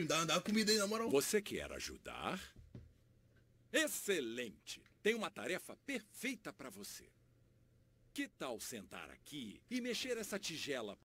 dá, dá comida aí, na moral. Você quer ajudar? Excelente! Tem uma tarefa perfeita para você. Que tal sentar aqui e mexer essa tigela